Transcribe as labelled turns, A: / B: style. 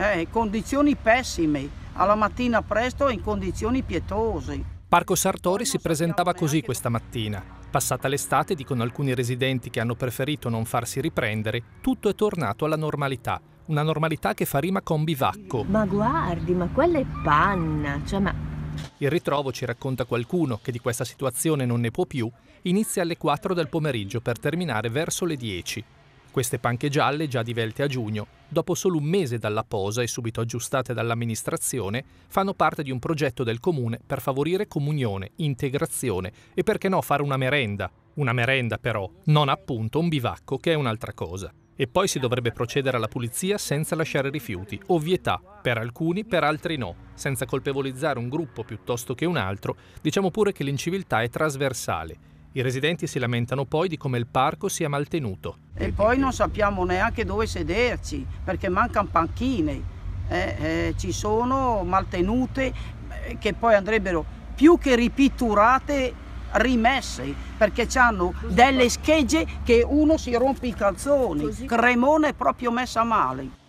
A: eh, in condizioni pessime, alla mattina presto in condizioni pietose.
B: Parco Sartori si presentava così questa mattina. Passata l'estate, dicono alcuni residenti che hanno preferito non farsi riprendere, tutto è tornato alla normalità. Una normalità che fa rima con bivacco. Ma
C: guardi, ma quella è panna, cioè ma...
B: Il ritrovo, ci racconta qualcuno che di questa situazione non ne può più, inizia alle 4 del pomeriggio per terminare verso le 10. Queste panche gialle, già divelte a giugno, dopo solo un mese dalla posa e subito aggiustate dall'amministrazione, fanno parte di un progetto del comune per favorire comunione, integrazione e perché no fare una merenda. Una merenda però, non appunto un bivacco che è un'altra cosa. E poi si dovrebbe procedere alla pulizia senza lasciare rifiuti, ovvietà, per alcuni, per altri no, senza colpevolizzare un gruppo piuttosto che un altro, diciamo pure che l'inciviltà è trasversale i residenti si lamentano poi di come il parco sia maltenuto.
A: E poi non sappiamo neanche dove sederci perché mancano panchine, eh, eh, ci sono maltenute eh, che poi andrebbero più che ripitturate rimesse perché hanno delle schegge che uno si rompe i calzoni, Cremone è proprio messa male.